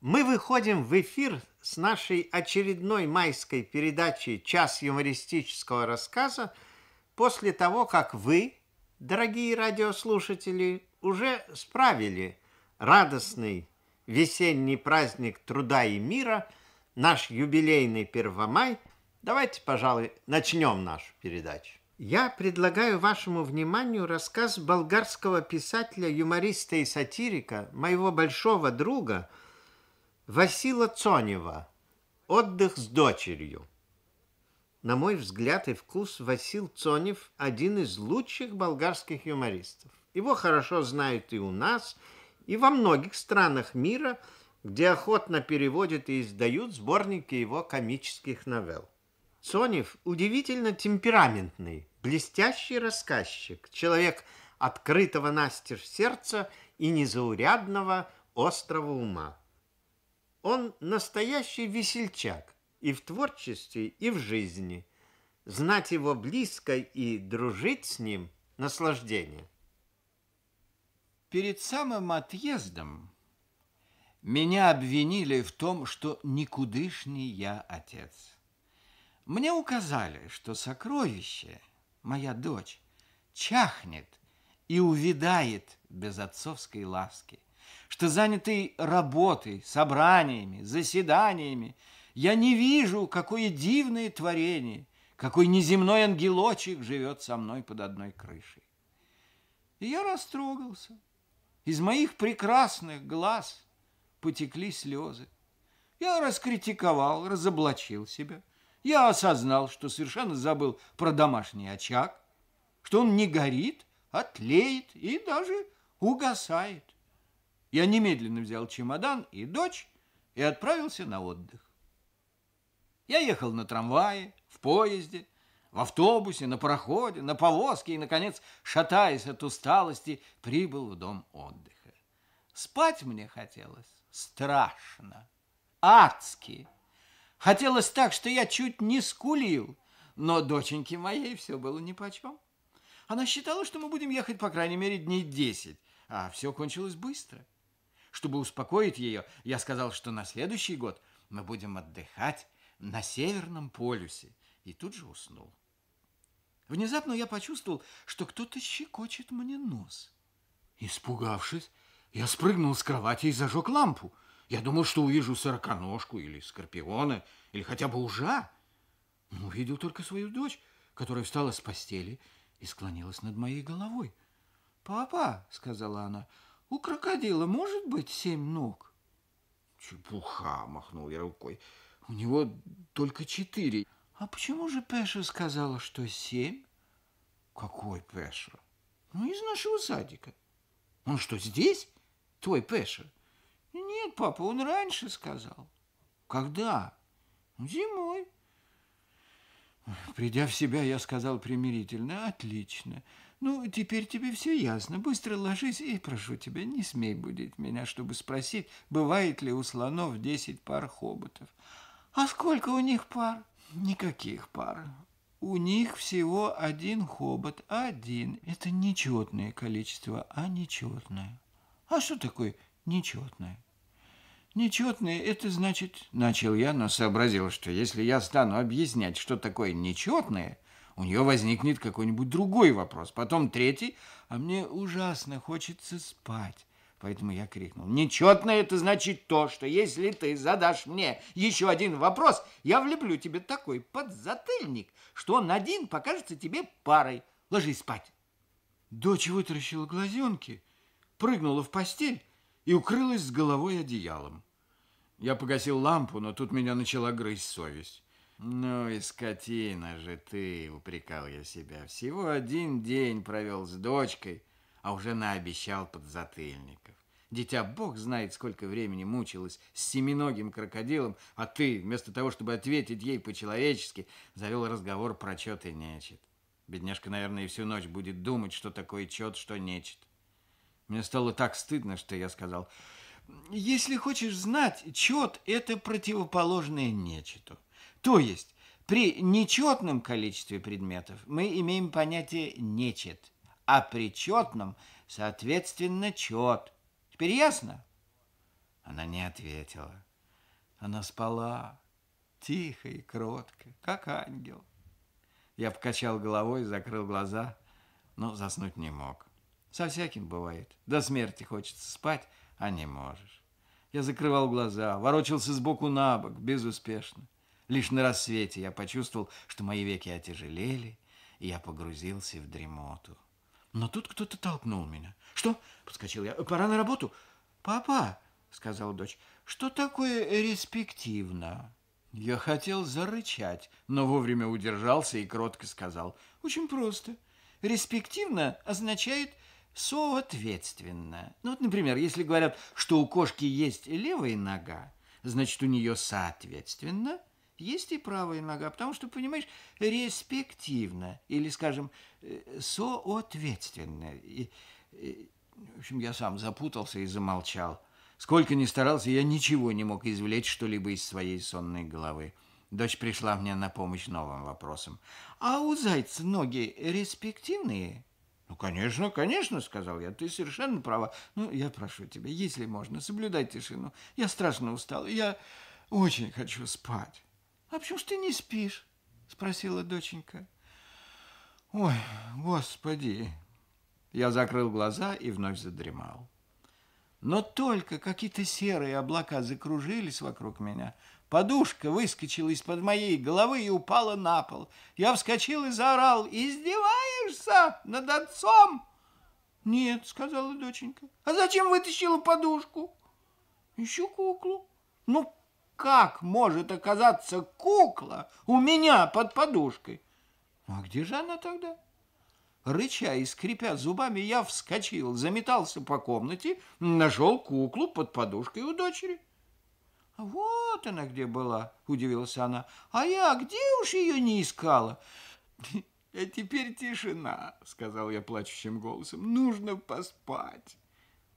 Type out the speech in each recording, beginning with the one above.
Мы выходим в эфир с нашей очередной майской передачей, «Час юмористического рассказа» после того, как вы, дорогие радиослушатели, уже справили радостный весенний праздник труда и мира, наш юбилейный Первомай. Давайте, пожалуй, начнем нашу передачу. Я предлагаю вашему вниманию рассказ болгарского писателя, юмориста и сатирика, моего большого друга – Васила Цонева. Отдых с дочерью. На мой взгляд и вкус, Васил Цонев – один из лучших болгарских юмористов. Его хорошо знают и у нас, и во многих странах мира, где охотно переводят и издают сборники его комических новелл. Цонев удивительно темпераментный, блестящий рассказчик, человек открытого настежь сердца и незаурядного острого ума. Он настоящий весельчак и в творчестве, и в жизни. Знать его близко и дружить с ним – наслаждение. Перед самым отъездом меня обвинили в том, что никудышний я отец. Мне указали, что сокровище, моя дочь, чахнет и увядает без отцовской ласки – что занятый работой, собраниями, заседаниями, я не вижу, какое дивное творение, какой неземной ангелочек живет со мной под одной крышей. И я растрогался. Из моих прекрасных глаз потекли слезы. Я раскритиковал, разоблачил себя. Я осознал, что совершенно забыл про домашний очаг, что он не горит, отлеет а и даже угасает. Я немедленно взял чемодан и дочь и отправился на отдых. Я ехал на трамвае, в поезде, в автобусе, на пароходе, на повозке и, наконец, шатаясь от усталости, прибыл в дом отдыха. Спать мне хотелось страшно, адски. Хотелось так, что я чуть не скулил, но доченьке моей все было нипочем. Она считала, что мы будем ехать, по крайней мере, дней десять, а все кончилось быстро. Чтобы успокоить ее, я сказал, что на следующий год мы будем отдыхать на Северном полюсе. И тут же уснул. Внезапно я почувствовал, что кто-то щекочет мне нос. Испугавшись, я спрыгнул с кровати и зажег лампу. Я думал, что увижу сороконожку или скорпиона, или хотя бы ужа. Но увидел только свою дочь, которая встала с постели и склонилась над моей головой. «Папа», — сказала она, — у крокодила может быть семь ног? Чепуха, махнул я рукой. У него только четыре. А почему же Пеша сказала, что семь? Какой Пеша? Ну, из нашего садика. Он что, здесь? Твой Пеша? Нет, папа, он раньше сказал. Когда? Ну, зимой. Придя в себя, я сказал примирительно. Отлично. Отлично. Ну, теперь тебе все ясно. Быстро ложись и, прошу тебя, не смей будить меня, чтобы спросить, бывает ли у слонов десять пар хоботов. А сколько у них пар? Никаких пар. У них всего один хобот, один. Это нечетное количество, а нечетное. А что такое нечетное? Нечетное – это значит... Начал я, но сообразил, что если я стану объяснять, что такое нечетное – у нее возникнет какой-нибудь другой вопрос, потом третий, а мне ужасно хочется спать. Поэтому я крикнул, нечетно это значит то, что если ты задашь мне еще один вопрос, я влеплю тебе такой подзатыльник, что он один покажется тебе парой. Ложись спать. Дочь вытаращила глазенки, прыгнула в постель и укрылась с головой одеялом. Я погасил лампу, но тут меня начала грызть совесть. «Ну и скотина же ты!» – упрекал я себя. «Всего один день провел с дочкой, а уже наобещал подзатыльников. Дитя бог знает, сколько времени мучилась с семиногим крокодилом, а ты, вместо того, чтобы ответить ей по-человечески, завел разговор про чет и нечет. Бедняжка, наверное, и всю ночь будет думать, что такое чет, что нечет. Мне стало так стыдно, что я сказал, «Если хочешь знать, чет – это противоположное нечету». То есть при нечетном количестве предметов мы имеем понятие «нечет», а при четном, соответственно, «чет». Теперь ясно? Она не ответила. Она спала, тихо и кротко, как ангел. Я покачал головой, закрыл глаза, но заснуть не мог. Со всяким бывает. До смерти хочется спать, а не можешь. Я закрывал глаза, ворочался сбоку на бок, безуспешно. Лишь на рассвете я почувствовал, что мои веки отяжелели, и я погрузился в дремоту. Но тут кто-то толкнул меня. «Что?» — подскочил я. «Пора на работу». «Папа!» — сказала дочь. «Что такое респективно?» Я хотел зарычать, но вовремя удержался и кротко сказал. «Очень просто. Респективно означает соответственно. Ну вот, например, если говорят, что у кошки есть левая нога, значит, у нее соответственно есть и правая нога, потому что, понимаешь, респективно, или, скажем, э, соответственно. И, и, э, в общем, я сам запутался и замолчал. Сколько ни старался, я ничего не мог извлечь что-либо из своей сонной головы. Дочь пришла мне на помощь новым вопросом. «А у зайца ноги респективные?» «Ну, конечно, конечно», — сказал я, — «ты совершенно права. Ну, я прошу тебя, если можно, соблюдай тишину. Я страшно устал, я очень хочу спать». «А почему ж ты не спишь?» – спросила доченька. «Ой, господи!» Я закрыл глаза и вновь задремал. Но только какие-то серые облака закружились вокруг меня. Подушка выскочила из-под моей головы и упала на пол. Я вскочил и заорал. «Издеваешься над отцом?» «Нет», — сказала доченька. «А зачем вытащила подушку?» «Ищу куклу». «Ну, как может оказаться кукла у меня под подушкой? А где же она тогда? Рыча и скрипя зубами, я вскочил, заметался по комнате, нашел куклу под подушкой у дочери. «А «Вот она где была», — удивилась она. «А я где уж ее не искала?» «А теперь тишина», — сказал я плачущим голосом. «Нужно поспать.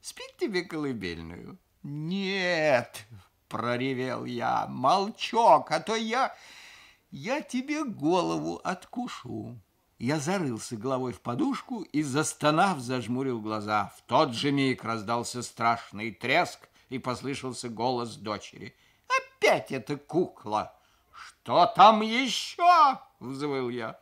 Спит тебе колыбельную?» «Нет», проревел я. Молчок, а то я... Я тебе голову откушу. Я зарылся головой в подушку и, застонав, зажмурил глаза. В тот же миг раздался страшный треск, и послышался голос дочери. «Опять эта кукла!» «Что там еще?» — взвыл я.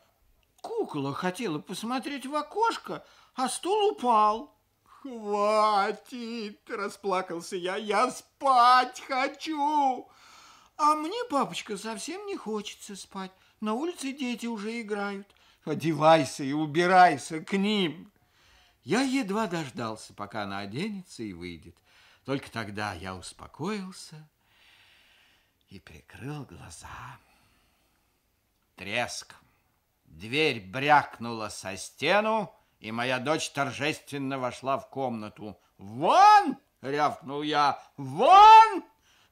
Кукла хотела посмотреть в окошко, а стул упал. «Хватит!» – расплакался я. «Я спать хочу!» «А мне, бабочка совсем не хочется спать. На улице дети уже играют. Одевайся и убирайся к ним!» Я едва дождался, пока она оденется и выйдет. Только тогда я успокоился и прикрыл глаза. Треск. Дверь брякнула со стену, и моя дочь торжественно вошла в комнату. «Вон!» — рявкнул я. «Вон!»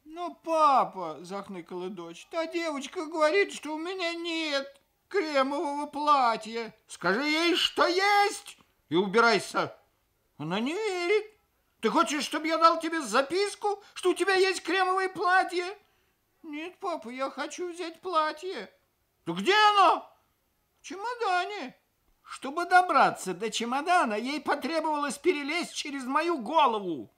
«Ну, папа!» — захныкала дочь. «Та девочка говорит, что у меня нет кремового платья. Скажи ей, что есть, и убирайся!» «Она не верит. Ты хочешь, чтобы я дал тебе записку, что у тебя есть кремовое платье?» «Нет, папа, я хочу взять платье». «Да где оно?» «В чемодане». Чтобы добраться до чемодана, ей потребовалось перелезть через мою голову.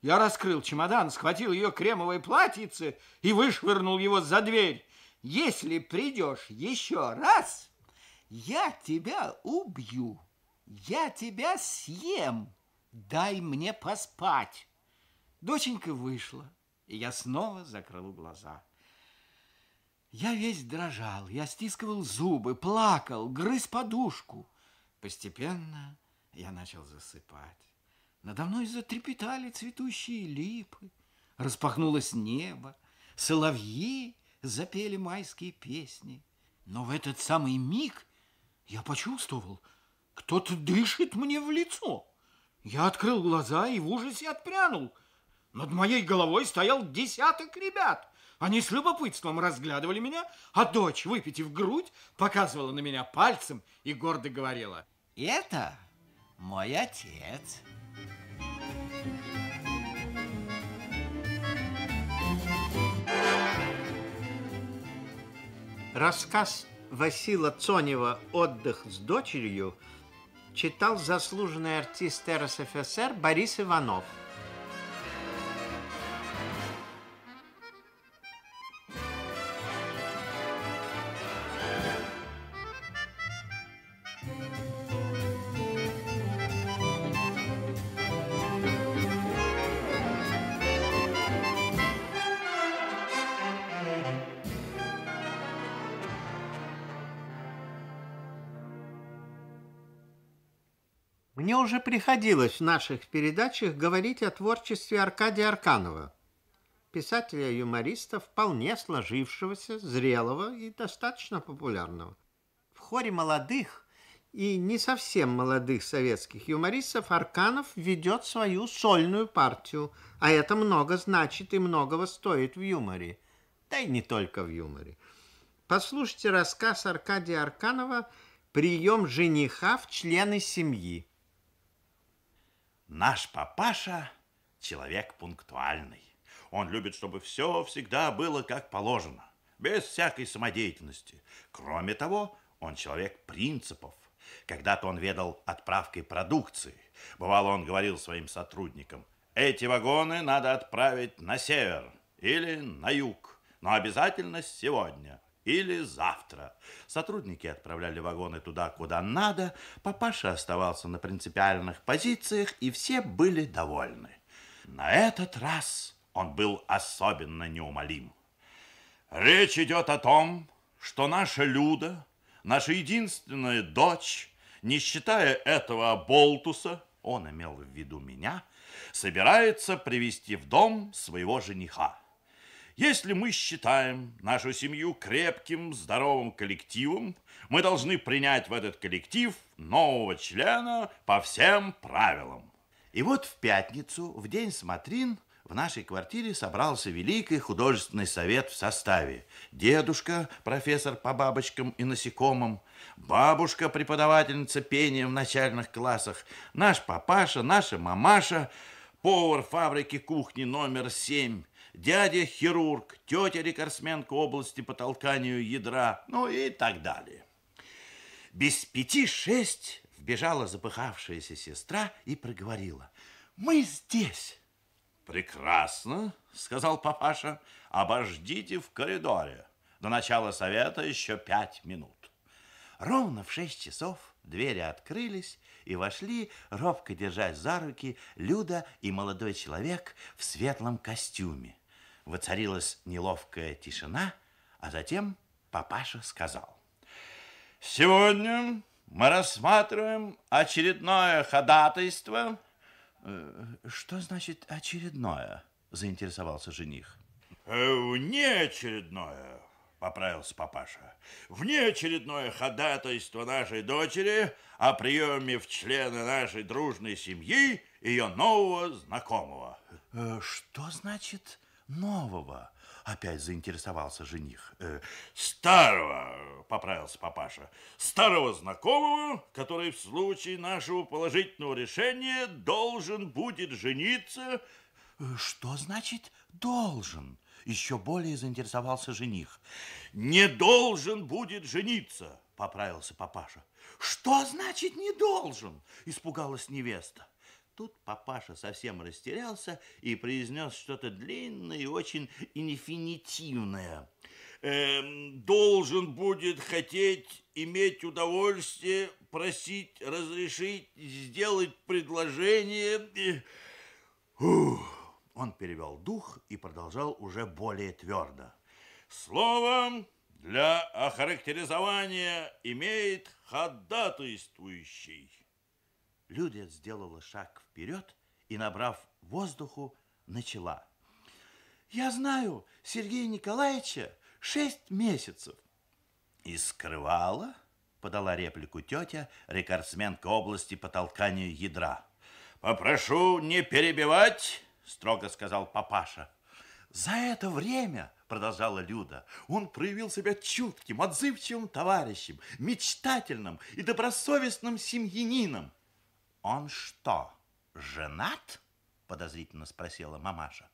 Я раскрыл чемодан, схватил ее кремовое платьице и вышвырнул его за дверь. Если придешь еще раз, я тебя убью, я тебя съем, дай мне поспать. Доченька вышла, и я снова закрыл глаза. Я весь дрожал, я стискивал зубы, плакал, грыз подушку. Постепенно я начал засыпать. Надо мной затрепетали цветущие липы, распахнулось небо, соловьи запели майские песни. Но в этот самый миг я почувствовал, кто-то дышит мне в лицо. Я открыл глаза и в ужасе отпрянул. Над моей головой стоял десяток ребят. Они с любопытством разглядывали меня, а дочь, выпитив грудь, показывала на меня пальцем и гордо говорила – это мой отец. Рассказ Васила Цонева «Отдых с дочерью» читал заслуженный артист РСФСР Борис Иванов – Мне уже приходилось в наших передачах говорить о творчестве Аркадия Арканова, писателя-юмориста, вполне сложившегося, зрелого и достаточно популярного. В хоре молодых и не совсем молодых советских юмористов Арканов ведет свою сольную партию, а это много значит и многого стоит в юморе. Да и не только в юморе. Послушайте рассказ Аркадия Арканова «Прием жениха в члены семьи». Наш папаша человек пунктуальный. Он любит, чтобы все всегда было как положено, без всякой самодеятельности. Кроме того, он человек принципов. Когда-то он ведал отправкой продукции. Бывало, он говорил своим сотрудникам, эти вагоны надо отправить на север или на юг, но обязательно сегодня или завтра. Сотрудники отправляли вагоны туда, куда надо, папаша оставался на принципиальных позициях, и все были довольны. На этот раз он был особенно неумолим. Речь идет о том, что наша Люда, наша единственная дочь, не считая этого болтуса, он имел в виду меня, собирается привести в дом своего жениха. Если мы считаем нашу семью крепким, здоровым коллективом, мы должны принять в этот коллектив нового члена по всем правилам. И вот в пятницу, в день смотрин, в нашей квартире собрался великий художественный совет в составе. Дедушка, профессор по бабочкам и насекомым, бабушка, преподавательница пения в начальных классах, наш папаша, наша мамаша, повар фабрики кухни номер семь, дядя хирург, тетя рекордсменка области по толканию ядра, ну и так далее. Без пяти-шесть вбежала запыхавшаяся сестра и проговорила. «Мы здесь!» «Прекрасно!» — сказал папаша. «Обождите в коридоре. До начала совета еще пять минут». Ровно в шесть часов двери открылись, и вошли, робко держась за руки, Люда и молодой человек в светлом костюме. Воцарилась неловкая тишина, а затем папаша сказал. Сегодня мы рассматриваем очередное ходатайство. Э, что значит очередное? Заинтересовался жених. «Э, внеочередное, поправился папаша. Внеочередное ходатайство нашей дочери о приеме в члены нашей дружной семьи ее нового знакомого. Э, что значит нового? Опять заинтересовался жених. Э, старого, поправился папаша. Старого знакомого, который в случае нашего положительного решения должен будет жениться. Э, что значит должен? Еще более заинтересовался жених. Не должен будет жениться, поправился папаша. Что значит не должен? Испугалась невеста. Тут папаша совсем растерялся и произнес что-то длинное и очень инфинитивное. Эм, «Должен будет хотеть иметь удовольствие, просить, разрешить, сделать предложение». И... Ух, он перевел дух и продолжал уже более твердо. «Словом, для охарактеризования имеет ходатайствующий». Людя сделала шаг вперед и, набрав воздуху, начала. «Я знаю Сергея Николаевича шесть месяцев». «И скрывала?» – подала реплику тетя, рекордсменка области по толканию ядра. «Попрошу не перебивать», – строго сказал папаша. «За это время», – продолжала Люда, – «он проявил себя чутким, отзывчивым товарищем, мечтательным и добросовестным семьянином». Он что, женат? Подозрительно спросила мамаша.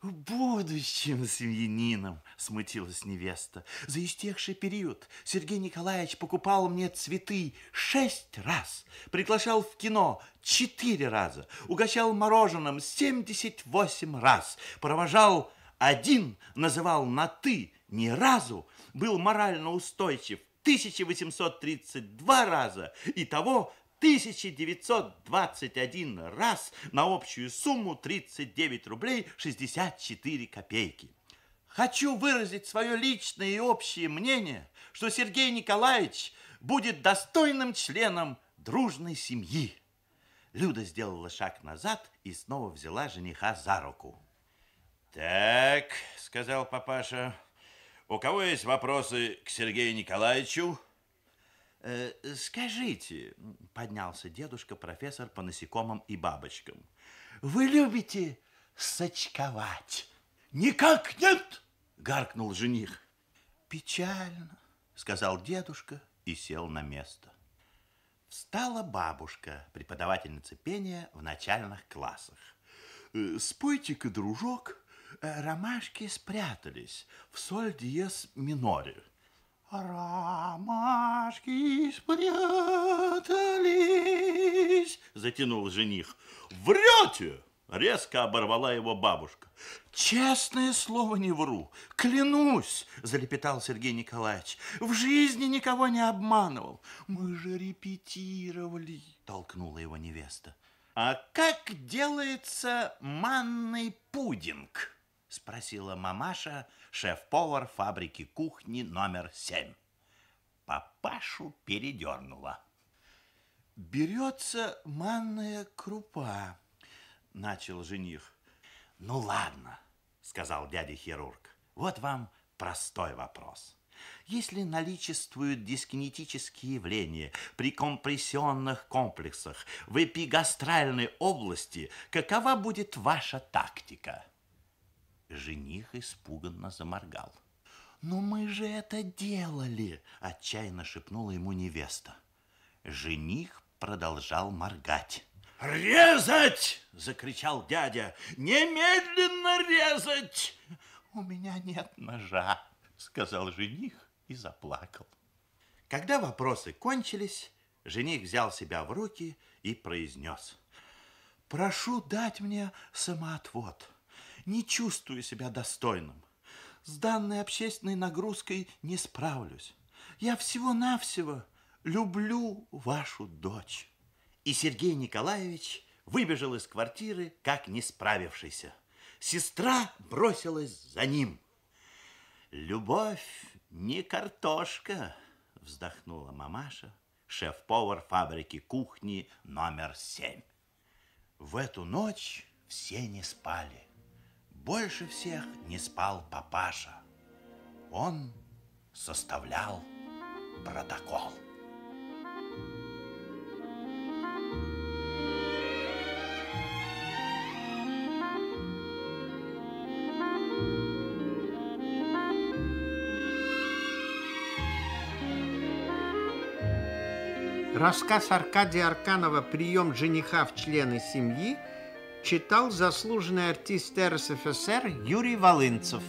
Будущим свинином, смутилась невеста. За истекший период Сергей Николаевич покупал мне цветы шесть раз, приглашал в кино четыре раза, угощал мороженым семьдесят восемь раз, провожал один, называл на «ты» ни разу, был морально устойчив 1832 раза, и того 1921 раз на общую сумму 39 рублей 64 копейки. Хочу выразить свое личное и общее мнение, что Сергей Николаевич будет достойным членом дружной семьи. Люда сделала шаг назад и снова взяла жениха за руку. «Так», — сказал папаша, — «у кого есть вопросы к Сергею Николаевичу?» Э, э, скажите, поднялся дедушка, профессор по насекомым и бабочкам, вы любите сочковать? Никак нет, гаркнул жених. Печально, сказал дедушка и сел на место. Встала бабушка, преподавательница пения в начальных классах. Э, «Спойте-ка, дружок, э, ромашки спрятались в соль диез миноре». Ромашки спрятались, затянул жених. Врете! Резко оборвала его бабушка. «Честное слово не вру, клянусь!» – залепетал Сергей Николаевич. «В жизни никого не обманывал. Мы же репетировали!» – толкнула его невеста. «А как делается манный пудинг?» спросила мамаша, шеф-повар фабрики кухни номер семь. Папашу передернула. Берется манная крупа, начал жених. Ну ладно, сказал дядя хирург. Вот вам простой вопрос. Если наличествуют дискинетические явления при компрессионных комплексах в эпигастральной области, какова будет ваша тактика? Жених испуганно заморгал. «Но «Ну мы же это делали!» – отчаянно шепнула ему невеста. Жених продолжал моргать. «Резать!» – закричал дядя. «Немедленно резать!» «У меня нет ножа», – сказал жених и заплакал. Когда вопросы кончились, жених взял себя в руки и произнес. «Прошу дать мне самоотвод» не чувствую себя достойным. С данной общественной нагрузкой не справлюсь. Я всего-навсего люблю вашу дочь. И Сергей Николаевич выбежал из квартиры, как не справившийся. Сестра бросилась за ним. «Любовь не картошка», — вздохнула мамаша, шеф-повар фабрики кухни номер семь. В эту ночь все не спали больше всех не спал папаша. Он составлял протокол. Рассказ Аркадия Арканова «Прием жениха в члены семьи» Читал заслуженный артист РСФСР Юрий Волынцев.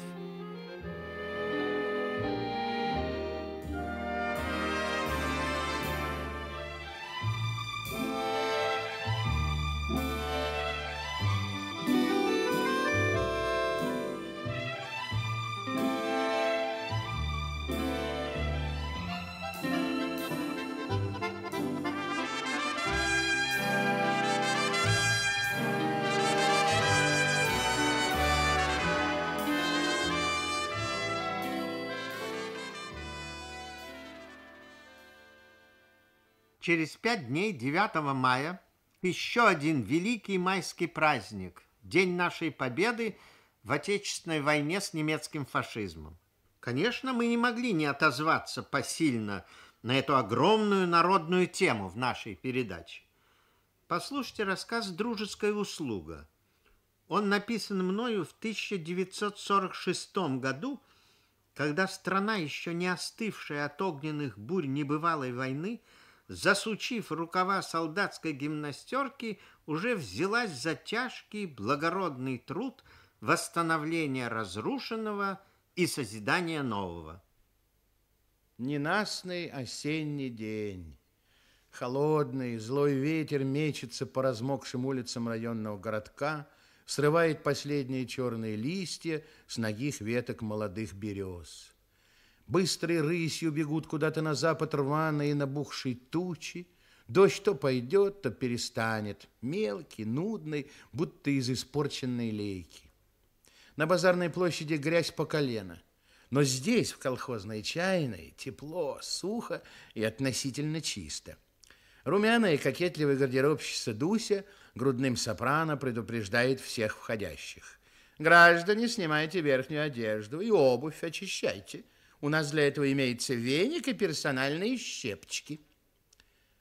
Через пять дней, 9 мая, еще один великий майский праздник – День нашей победы в Отечественной войне с немецким фашизмом. Конечно, мы не могли не отозваться посильно на эту огромную народную тему в нашей передаче. Послушайте рассказ «Дружеская услуга». Он написан мною в 1946 году, когда страна, еще не остывшая от огненных бурь небывалой войны – засучив рукава солдатской гимнастерки, уже взялась за тяжкий благородный труд восстановления разрушенного и созидания нового. Ненастный осенний день. Холодный, злой ветер мечется по размокшим улицам районного городка, срывает последние черные листья с ногих веток молодых берез. Быстрой рысью бегут куда-то на запад рваные набухшие тучи. Дождь то пойдет, то перестанет. Мелкий, нудный, будто из испорченной лейки. На базарной площади грязь по колено. Но здесь, в колхозной чайной, тепло, сухо и относительно чисто. Румяная и кокетливая гардеробщица Дуся грудным сопрано предупреждает всех входящих. «Граждане, снимайте верхнюю одежду и обувь очищайте. У нас для этого имеется веник и персональные щепочки.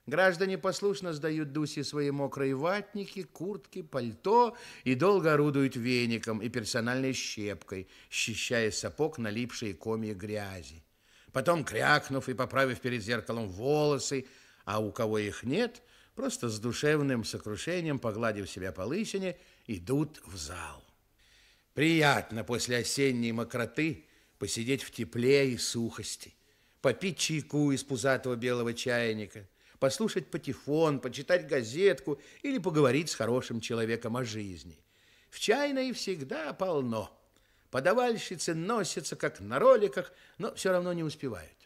Граждане послушно сдают Дусе свои мокрые ватники, куртки, пальто и долго орудуют веником и персональной щепкой, счищая сапог налипшие комья грязи. Потом, крякнув и поправив перед зеркалом волосы, а у кого их нет, просто с душевным сокрушением, погладив себя по лысине, идут в зал. Приятно после осенней мокроты – посидеть в тепле и сухости, попить чайку из пузатого белого чайника, послушать патефон, почитать газетку или поговорить с хорошим человеком о жизни. В чайной всегда полно. Подавальщицы носятся, как на роликах, но все равно не успевают.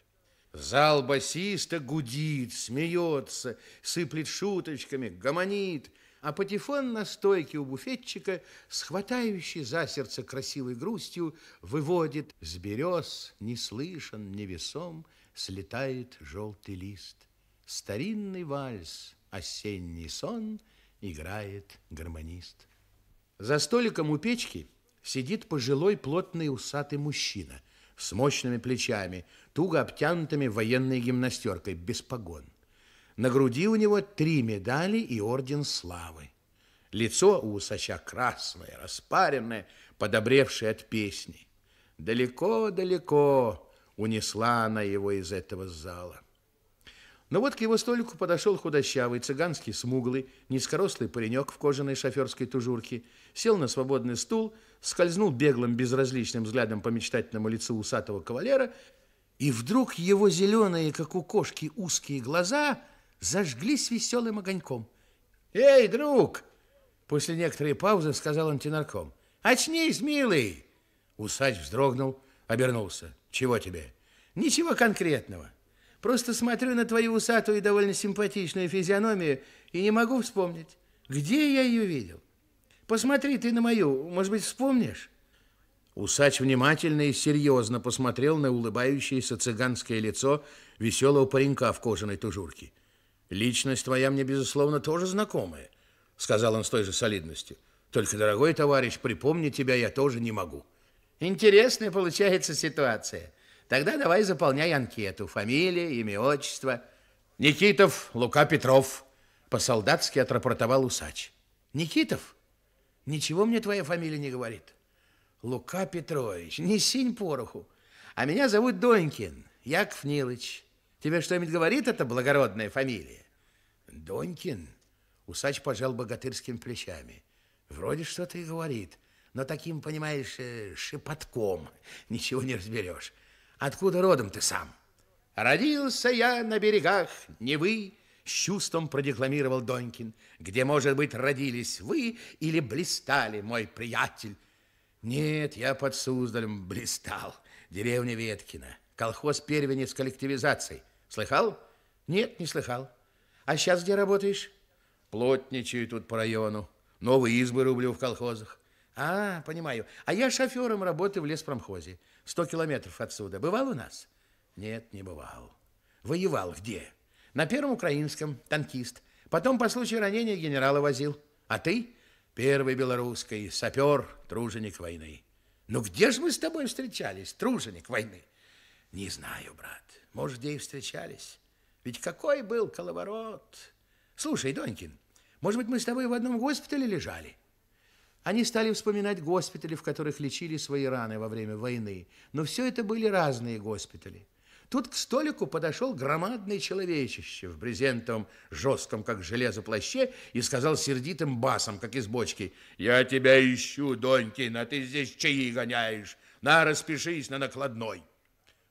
Зал басиста гудит, смеется, сыплет шуточками, гомонит – а Патефон на стойке у буфетчика, схватающий за сердце красивой грустью, выводит с берез, неслышен, невесом, слетает желтый лист. Старинный вальс, осенний сон, играет гармонист. За столиком у печки сидит пожилой плотный усатый мужчина с мощными плечами, туго обтянутыми военной гимнастеркой, без погон. На груди у него три медали и орден славы. Лицо у усача красное, распаренное, подобревшее от песни. Далеко-далеко унесла она его из этого зала. Но вот к его столику подошел худощавый, цыганский, смуглый, низкорослый паренек в кожаной шоферской тужурке, сел на свободный стул, скользнул беглым, безразличным взглядом по мечтательному лицу усатого кавалера, и вдруг его зеленые, как у кошки, узкие глаза – зажглись веселым огоньком. «Эй, друг!» После некоторой паузы сказал антинарком. «Очнись, милый!» Усач вздрогнул, обернулся. «Чего тебе?» «Ничего конкретного. Просто смотрю на твою усатую и довольно симпатичную физиономию и не могу вспомнить, где я ее видел. Посмотри ты на мою, может быть, вспомнишь?» Усач внимательно и серьезно посмотрел на улыбающееся цыганское лицо веселого паренька в кожаной тужурке. Личность твоя мне, безусловно, тоже знакомая, сказал он с той же солидностью. Только, дорогой товарищ, припомнить тебя я тоже не могу. Интересная получается ситуация. Тогда давай заполняй анкету. Фамилия, имя, отчество. Никитов Лука Петров. По-солдатски отрапортовал усач. Никитов? Ничего мне твоя фамилия не говорит. Лука Петрович, не синь пороху. А меня зовут Донькин, Яков Нилыч. Тебе что-нибудь говорит эта благородная фамилия? Донькин? Усач пожал богатырскими плечами. Вроде что-то и говорит, но таким, понимаешь, э, шепотком ничего не разберешь. Откуда родом ты сам? Родился я на берегах Невы, с чувством продекламировал Донькин, где, может быть, родились вы или блистали, мой приятель. Нет, я под Суздалем блистал, деревня Веткина. Колхоз первенец коллективизации. Слыхал? Нет, не слыхал. А сейчас где работаешь? Плотничаю тут по району. Новые избы рублю в колхозах. А, понимаю. А я шофером работаю в леспромхозе. Сто километров отсюда. Бывал у нас? Нет, не бывал. Воевал где? На первом украинском, танкист. Потом по случаю ранения генерала возил. А ты? Первый белорусский, сапер, труженик войны. Ну где же мы с тобой встречались, труженик войны? Не знаю, брат. Может, где и встречались. Ведь какой был коловорот. Слушай, Донькин, может быть, мы с тобой в одном госпитале лежали? Они стали вспоминать госпитали, в которых лечили свои раны во время войны. Но все это были разные госпитали. Тут к столику подошел громадный человечище в брезентовом, жестком, как железо, плаще и сказал сердитым басом, как из бочки, «Я тебя ищу, Донькин, а ты здесь чаи гоняешь. На, распишись на накладной».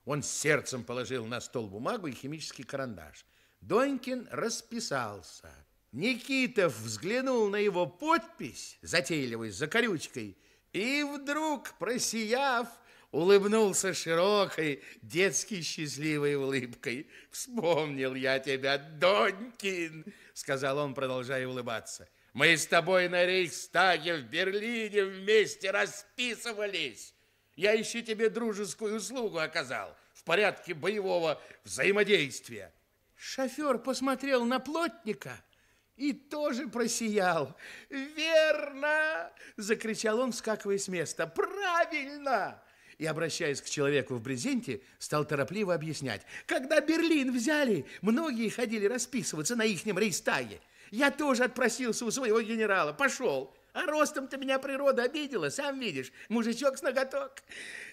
Он сердцем положил на стол бумагу и химический карандаш. Донькин расписался. Никитов взглянул на его подпись, за закорючкой, и вдруг, просияв, улыбнулся широкой, детски счастливой улыбкой. «Вспомнил я тебя, Донькин!» — сказал он, продолжая улыбаться. «Мы с тобой на Рейхстаге в Берлине вместе расписывались!» Я еще тебе дружескую услугу оказал в порядке боевого взаимодействия. Шофер посмотрел на плотника и тоже просиял. «Верно!» – закричал он, вскакивая с места. «Правильно!» и, обращаясь к человеку в брезенте, стал торопливо объяснять. «Когда Берлин взяли, многие ходили расписываться на ихнем рейстаге. Я тоже отпросился у своего генерала, пошел. А ростом-то меня природа обидела, сам видишь, мужичок с ноготок.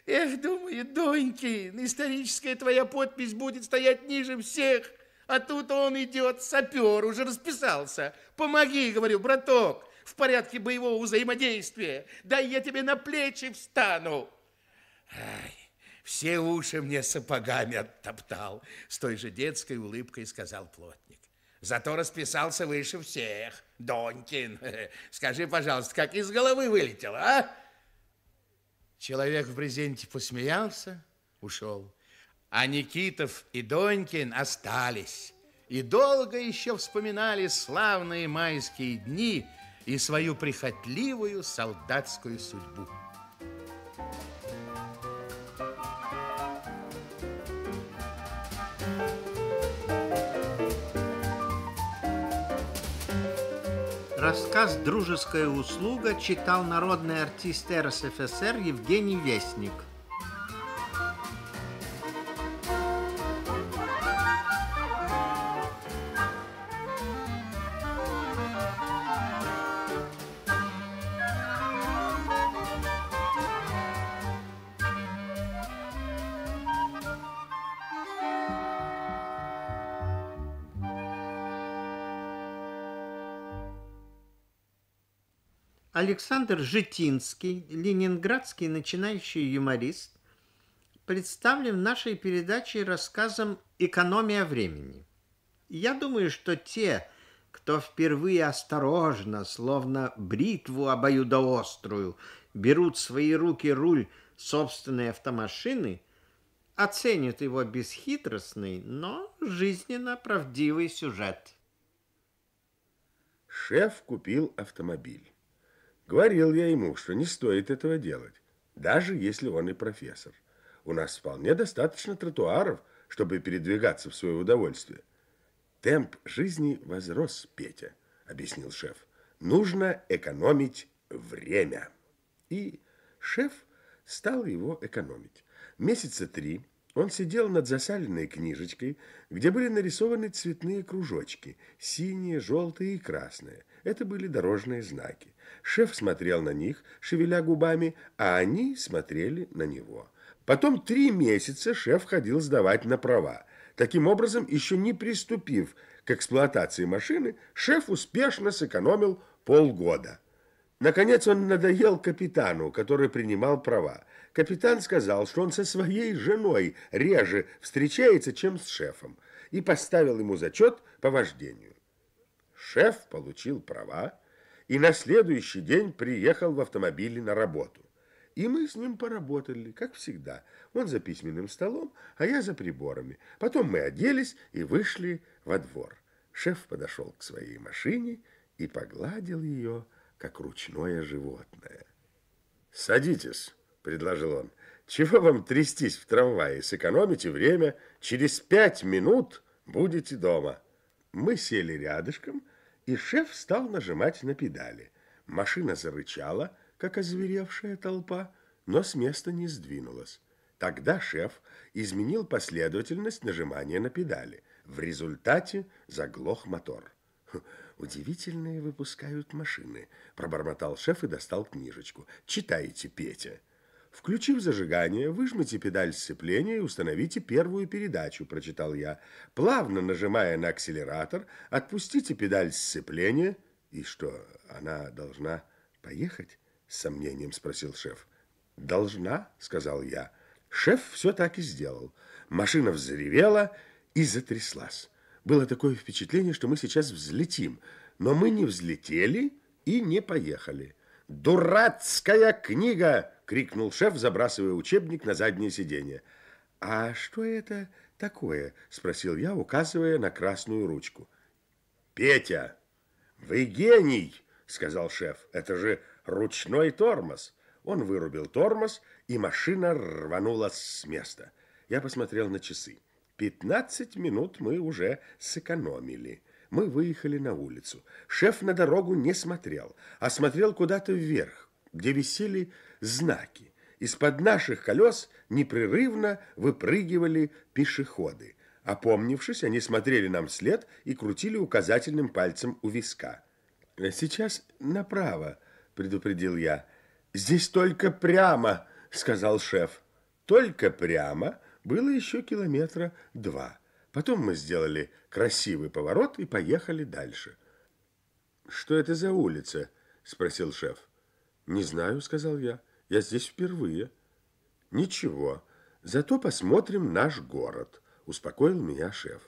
Эх, думаю, доньки, историческая твоя подпись будет стоять ниже всех. А тут он идет, сапер, уже расписался. Помоги, говорю, браток, в порядке боевого взаимодействия. Да я тебе на плечи встану. Ай, все уши мне сапогами оттоптал. С той же детской улыбкой сказал плотник. Зато расписался выше всех. Донькин, скажи, пожалуйста, как из головы вылетело, а? Человек в брезенте посмеялся, ушел. А Никитов и Донькин остались. И долго еще вспоминали славные майские дни и свою прихотливую солдатскую судьбу. Рассказ «Дружеская услуга» читал народный артист РСФСР Евгений Вестник. Александр Житинский, ленинградский начинающий юморист, представлен в нашей передаче рассказом «Экономия времени». Я думаю, что те, кто впервые осторожно, словно бритву обоюдоострую, берут в свои руки руль собственной автомашины, оценят его бесхитростный, но жизненно правдивый сюжет. Шеф купил автомобиль. Говорил я ему, что не стоит этого делать, даже если он и профессор. У нас вполне достаточно тротуаров, чтобы передвигаться в свое удовольствие. Темп жизни возрос, Петя, объяснил шеф. Нужно экономить время. И шеф стал его экономить. Месяца три он сидел над засаленной книжечкой, где были нарисованы цветные кружочки, синие, желтые и красные – это были дорожные знаки. Шеф смотрел на них, шевеля губами, а они смотрели на него. Потом три месяца шеф ходил сдавать на права. Таким образом, еще не приступив к эксплуатации машины, шеф успешно сэкономил полгода. Наконец он надоел капитану, который принимал права. Капитан сказал, что он со своей женой реже встречается, чем с шефом, и поставил ему зачет по вождению. Шеф получил права и на следующий день приехал в автомобиле на работу. И мы с ним поработали, как всегда. Он за письменным столом, а я за приборами. Потом мы оделись и вышли во двор. Шеф подошел к своей машине и погладил ее, как ручное животное. «Садитесь», — предложил он. «Чего вам трястись в трамвае? Сэкономите время. Через пять минут будете дома». Мы сели рядышком, и шеф стал нажимать на педали. Машина зарычала, как озверевшая толпа, но с места не сдвинулась. Тогда шеф изменил последовательность нажимания на педали. В результате заглох мотор. «Хм, «Удивительные выпускают машины», – пробормотал шеф и достал книжечку. «Читайте, Петя». Включив зажигание, выжмите педаль сцепления и установите первую передачу, прочитал я. Плавно нажимая на акселератор, отпустите педаль сцепления. И что, она должна поехать? С сомнением спросил шеф. Должна, сказал я. Шеф все так и сделал. Машина взревела и затряслась. Было такое впечатление, что мы сейчас взлетим, но мы не взлетели и не поехали. «Дурацкая книга!» – крикнул шеф, забрасывая учебник на заднее сиденье. «А что это такое?» – спросил я, указывая на красную ручку. «Петя, вы гений!» – сказал шеф. «Это же ручной тормоз!» Он вырубил тормоз, и машина рванула с места. Я посмотрел на часы. «Пятнадцать минут мы уже сэкономили». Мы выехали на улицу. Шеф на дорогу не смотрел, а смотрел куда-то вверх, где висели знаки. Из-под наших колес непрерывно выпрыгивали пешеходы. Опомнившись, они смотрели нам вслед и крутили указательным пальцем у виска. «Э, «Сейчас направо», — предупредил я. «Здесь только прямо», — сказал шеф. «Только прямо» было еще километра два. Потом мы сделали красивый поворот и поехали дальше. «Что это за улица?» – спросил шеф. «Не знаю», – сказал я. «Я здесь впервые». «Ничего, зато посмотрим наш город», – успокоил меня шеф.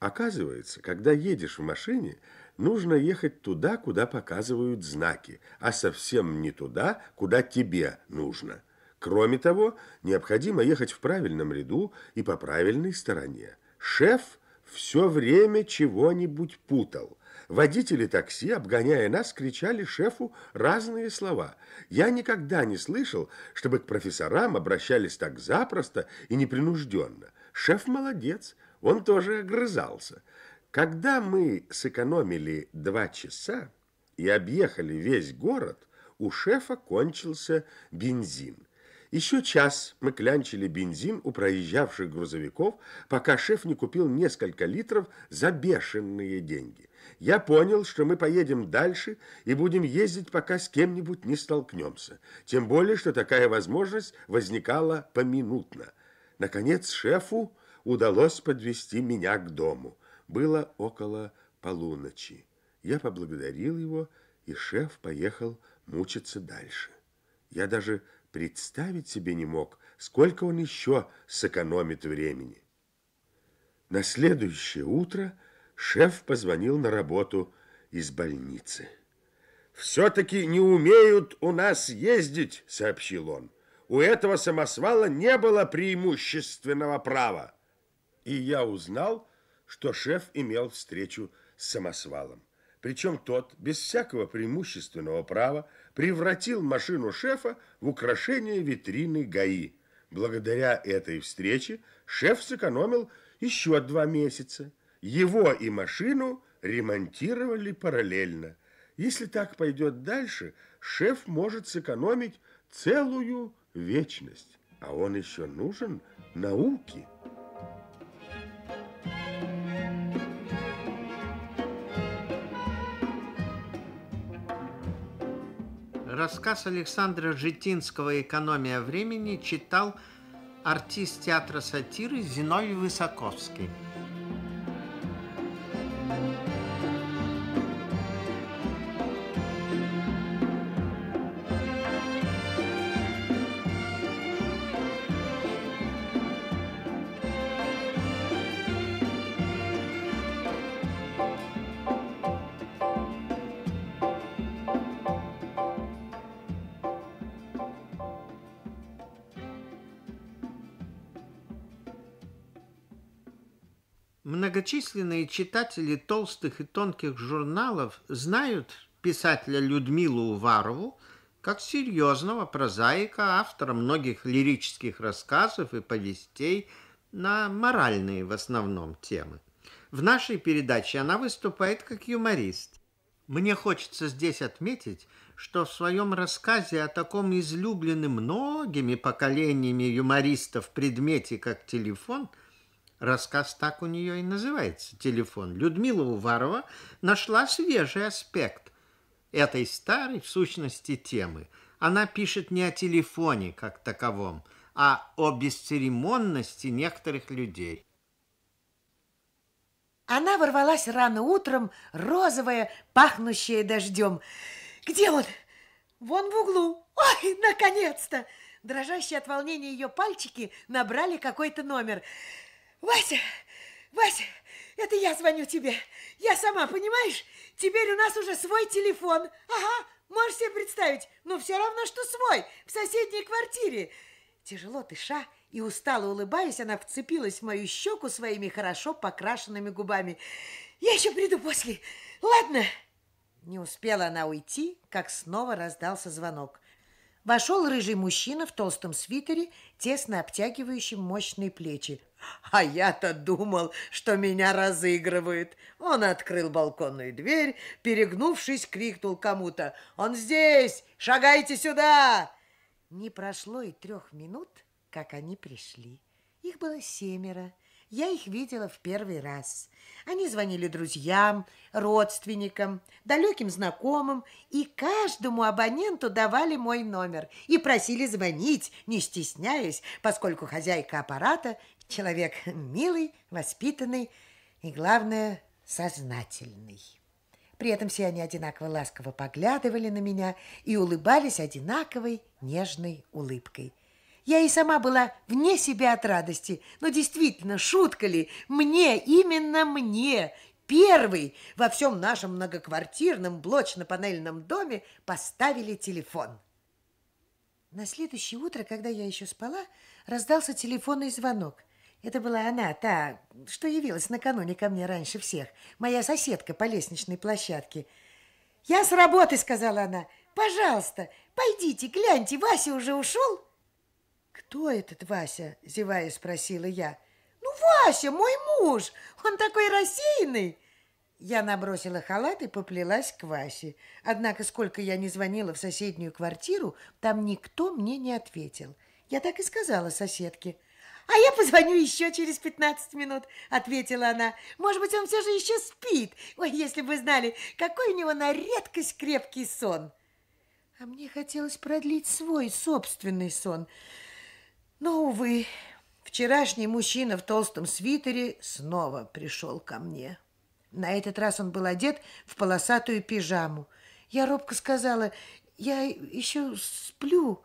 Оказывается, когда едешь в машине, нужно ехать туда, куда показывают знаки, а совсем не туда, куда тебе нужно. Кроме того, необходимо ехать в правильном ряду и по правильной стороне. Шеф все время чего-нибудь путал. Водители такси, обгоняя нас, кричали шефу разные слова. Я никогда не слышал, чтобы к профессорам обращались так запросто и непринужденно. Шеф молодец, он тоже огрызался. Когда мы сэкономили два часа и объехали весь город, у шефа кончился бензин. Еще час мы клянчили бензин у проезжавших грузовиков, пока шеф не купил несколько литров за бешеные деньги. Я понял, что мы поедем дальше и будем ездить, пока с кем-нибудь не столкнемся. Тем более, что такая возможность возникала поминутно. Наконец шефу удалось подвести меня к дому. Было около полуночи. Я поблагодарил его, и шеф поехал мучиться дальше. Я даже Представить себе не мог, сколько он еще сэкономит времени. На следующее утро шеф позвонил на работу из больницы. «Все-таки не умеют у нас ездить», — сообщил он. «У этого самосвала не было преимущественного права». И я узнал, что шеф имел встречу с самосвалом. Причем тот, без всякого преимущественного права, превратил машину шефа в украшение витрины ГАИ. Благодаря этой встрече шеф сэкономил еще два месяца. Его и машину ремонтировали параллельно. Если так пойдет дальше, шеф может сэкономить целую вечность. А он еще нужен науке. Рассказ Александра Житинского «Экономия времени» читал артист театра сатиры Зиновий Высоковский. Многочисленные читатели толстых и тонких журналов знают писателя Людмилу Уварову как серьезного прозаика, автора многих лирических рассказов и повестей на моральные в основном темы. В нашей передаче она выступает как юморист. Мне хочется здесь отметить, что в своем рассказе о таком излюбленном многими поколениями юмористов предмете, как телефон – Рассказ так у нее и называется «Телефон». Людмила Уварова нашла свежий аспект этой старой, в сущности, темы. Она пишет не о телефоне как таковом, а о бесцеремонности некоторых людей. Она ворвалась рано утром, розовая, пахнущая дождем. «Где он?» «Вон в углу!» «Ой, наконец-то!» Дрожащие от волнения ее пальчики набрали какой-то номер – Вася, Вася, это я звоню тебе. Я сама, понимаешь? Теперь у нас уже свой телефон. Ага, можешь себе представить, но все равно, что свой, в соседней квартире. Тяжело дыша и устало улыбаясь, она вцепилась в мою щеку своими хорошо покрашенными губами. Я еще приду после. Ладно. Не успела она уйти, как снова раздался звонок. Вошел рыжий мужчина в толстом свитере, тесно обтягивающем мощные плечи. А я-то думал, что меня разыгрывают. Он открыл балконную дверь, перегнувшись, крикнул кому-то. «Он здесь! Шагайте сюда!» Не прошло и трех минут, как они пришли. Их было семеро. Я их видела в первый раз. Они звонили друзьям, родственникам, далеким знакомым, и каждому абоненту давали мой номер и просили звонить, не стесняясь, поскольку хозяйка аппарата человек милый, воспитанный и, главное, сознательный. При этом все они одинаково ласково поглядывали на меня и улыбались одинаковой нежной улыбкой. Я и сама была вне себя от радости. Но действительно, шутка ли, мне, именно мне, первый во всем нашем многоквартирном блочно-панельном доме поставили телефон. На следующее утро, когда я еще спала, раздался телефонный звонок. Это была она, та, что явилась накануне ко мне раньше всех, моя соседка по лестничной площадке. «Я с работы», — сказала она. «Пожалуйста, пойдите, гляньте, Вася уже ушел». «Кто этот Вася?» – зевая спросила я. «Ну, Вася, мой муж! Он такой рассеянный!» Я набросила халат и поплелась к Васе. Однако, сколько я не звонила в соседнюю квартиру, там никто мне не ответил. Я так и сказала соседке. А я позвоню еще через 15 минут, ответила она. Может быть, он все же еще спит. Ой, если бы знали, какой у него на редкость крепкий сон. А мне хотелось продлить свой собственный сон. Но, увы, вчерашний мужчина в толстом свитере снова пришел ко мне. На этот раз он был одет в полосатую пижаму. Я робко сказала, я еще сплю.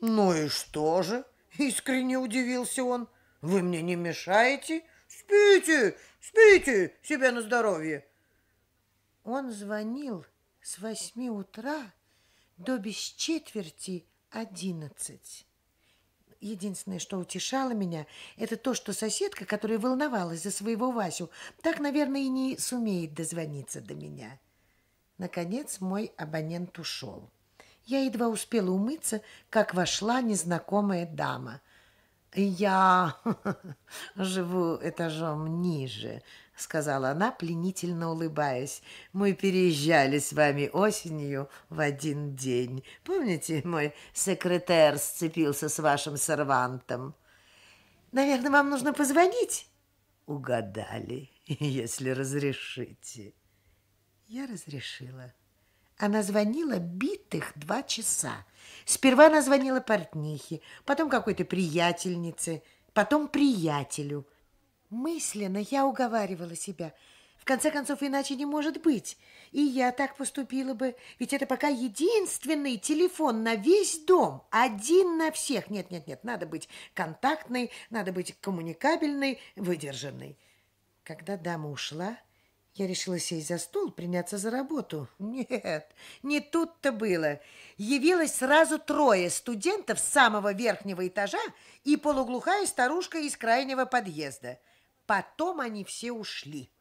Ну и что же? Искренне удивился он. Вы мне не мешаете? Спите, спите себе на здоровье. Он звонил с восьми утра до без четверти одиннадцать. Единственное, что утешало меня, это то, что соседка, которая волновалась за своего Васю, так, наверное, и не сумеет дозвониться до меня. Наконец мой абонент ушел. Я едва успела умыться, как вошла незнакомая дама. «Я живу этажом ниже», — сказала она, пленительно улыбаясь. «Мы переезжали с вами осенью в один день. Помните, мой секретарь сцепился с вашим сервантом?» «Наверное, вам нужно позвонить?» «Угадали, если разрешите». Я разрешила. Она звонила битых два часа. Сперва она звонила портнихе, потом какой-то приятельнице, потом приятелю. Мысленно я уговаривала себя. В конце концов, иначе не может быть. И я так поступила бы, ведь это пока единственный телефон на весь дом, один на всех. Нет, нет, нет, надо быть контактной, надо быть коммуникабельной, выдержанной. Когда дама ушла, я решила сесть за стол, приняться за работу. Нет, не тут-то было. Явилось сразу трое студентов с самого верхнего этажа и полуглухая старушка из крайнего подъезда. Потом они все ушли.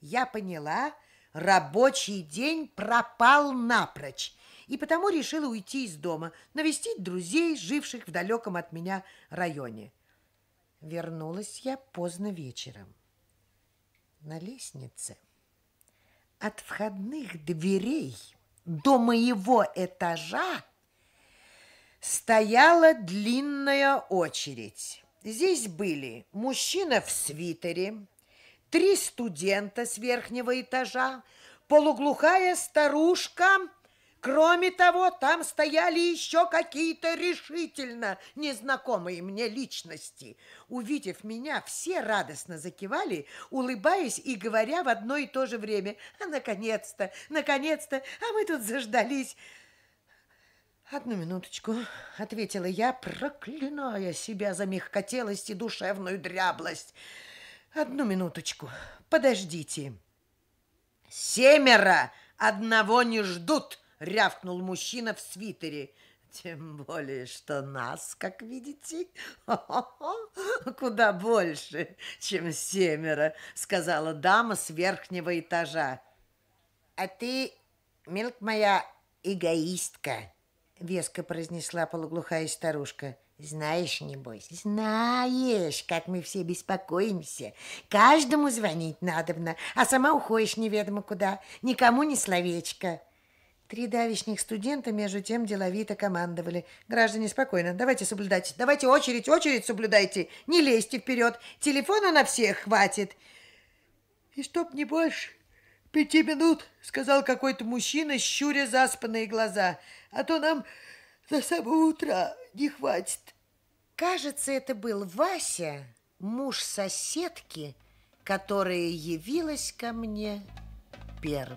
Я поняла, рабочий день пропал напрочь, и потому решила уйти из дома, навестить друзей, живших в далеком от меня районе. Вернулась я поздно вечером. На лестнице от входных дверей до моего этажа стояла длинная очередь. Здесь были мужчина в свитере, три студента с верхнего этажа, полуглухая старушка – Кроме того, там стояли еще какие-то решительно незнакомые мне личности. Увидев меня, все радостно закивали, улыбаясь и говоря в одно и то же время. А наконец-то, наконец-то, а мы тут заждались. «Одну минуточку», — ответила я, проклиная себя за мягкотелость и душевную дряблость. «Одну минуточку, подождите». «Семеро одного не ждут!» рявкнул мужчина в свитере. Тем более, что нас, как видите, куда больше, чем семеро, сказала дама с верхнего этажа. А ты, милк моя, эгоистка, веско произнесла полуглухая старушка. Знаешь, небось, знаешь, как мы все беспокоимся. Каждому звонить надобно, а сама уходишь неведомо куда, никому ни словечко. Три давишних студента между тем деловито командовали. «Граждане, спокойно, давайте соблюдать. Давайте очередь, очередь соблюдайте. Не лезьте вперед. Телефона на всех хватит». «И чтоб не больше пяти минут», — сказал какой-то мужчина, щуря заспанные глаза. «А то нам за самого утра не хватит». Кажется, это был Вася, муж соседки, которая явилась ко мне первой.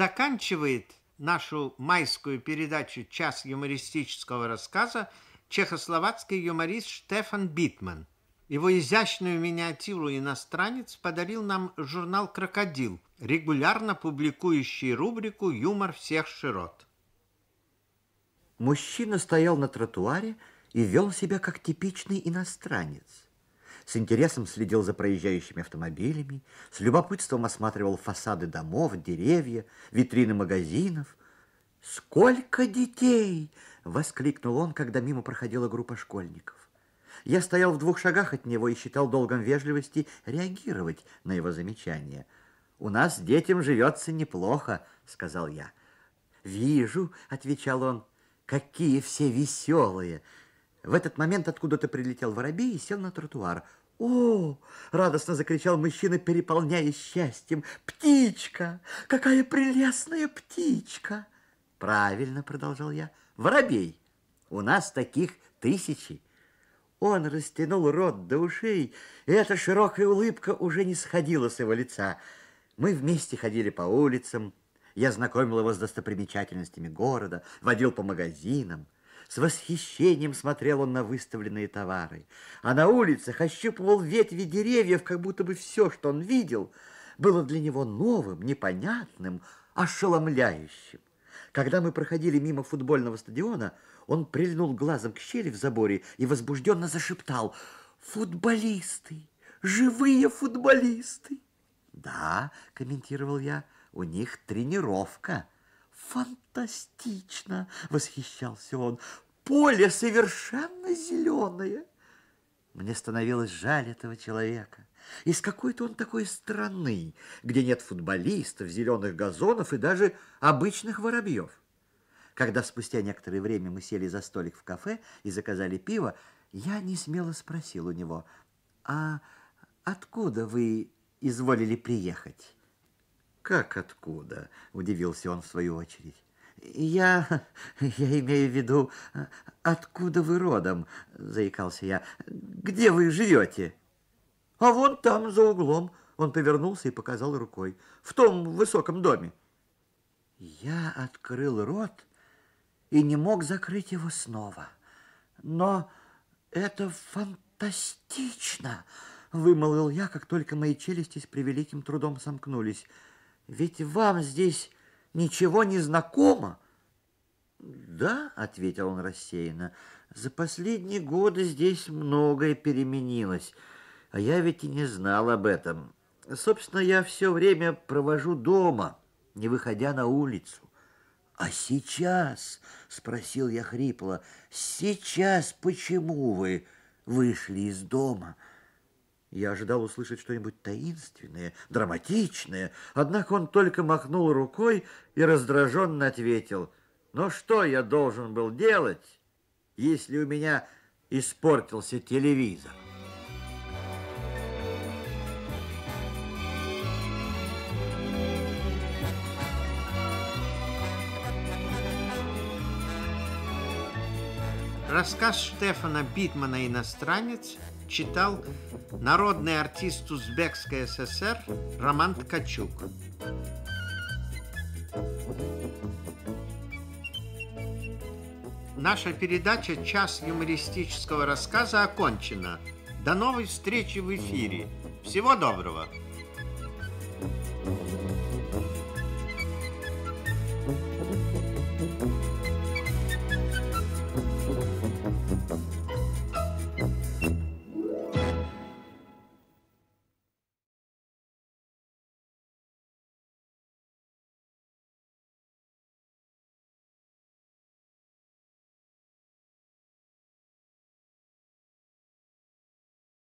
заканчивает нашу майскую передачу «Час юмористического рассказа» чехословацкий юморист Штефан Битман. Его изящную миниатюру «Иностранец» подарил нам журнал «Крокодил», регулярно публикующий рубрику «Юмор всех широт». Мужчина стоял на тротуаре и вел себя как типичный иностранец – с интересом следил за проезжающими автомобилями, с любопытством осматривал фасады домов, деревья, витрины магазинов. «Сколько детей!» — воскликнул он, когда мимо проходила группа школьников. Я стоял в двух шагах от него и считал долгом вежливости реагировать на его замечания. «У нас детям живется неплохо», — сказал я. «Вижу», — отвечал он, — «какие все веселые!» В этот момент откуда-то прилетел воробей и сел на тротуар — «О!» — радостно закричал мужчина, переполняясь счастьем. «Птичка! Какая прелестная птичка!» «Правильно!» — продолжал я. «Воробей! У нас таких тысячи!» Он растянул рот до ушей, и эта широкая улыбка уже не сходила с его лица. Мы вместе ходили по улицам, я знакомил его с достопримечательностями города, водил по магазинам. С восхищением смотрел он на выставленные товары. А на улицах ощупывал ветви деревьев, как будто бы все, что он видел, было для него новым, непонятным, ошеломляющим. Когда мы проходили мимо футбольного стадиона, он прильнул глазом к щели в заборе и возбужденно зашептал «Футболисты! Живые футболисты!» «Да», — комментировал я, — «у них тренировка». Фантастично! Восхищался он. Поле совершенно зеленое. Мне становилось жаль этого человека. Из какой-то он такой страны, где нет футболистов, зеленых газонов и даже обычных воробьев. Когда спустя некоторое время мы сели за столик в кафе и заказали пиво, я не смело спросил у него, «А откуда вы изволили приехать?» «Как откуда?» – удивился он в свою очередь. «Я... я имею в виду, а, откуда вы родом?» – заикался я. «Где вы живете?» «А вон там, за углом». Он повернулся и показал рукой. «В том высоком доме». Я открыл рот и не мог закрыть его снова. «Но это фантастично!» – вымолвил я, как только мои челюсти с превеликим трудом сомкнулись – ведь вам здесь ничего не знакомо? Да, ответил он рассеянно. За последние годы здесь многое переменилось, а я ведь и не знал об этом. Собственно, я все время провожу дома, не выходя на улицу. «А сейчас?» — спросил я хрипло. «Сейчас почему вы вышли из дома?» Я ожидал услышать что-нибудь таинственное, драматичное, однако он только махнул рукой и раздраженно ответил, "Но что я должен был делать, если у меня испортился телевизор?» Рассказ Штефана Битмана «Иностранец» читал народный артист Узбекской ССР Роман Ткачук. Наша передача «Час юмористического рассказа» окончена. До новой встречи в эфире. Всего доброго!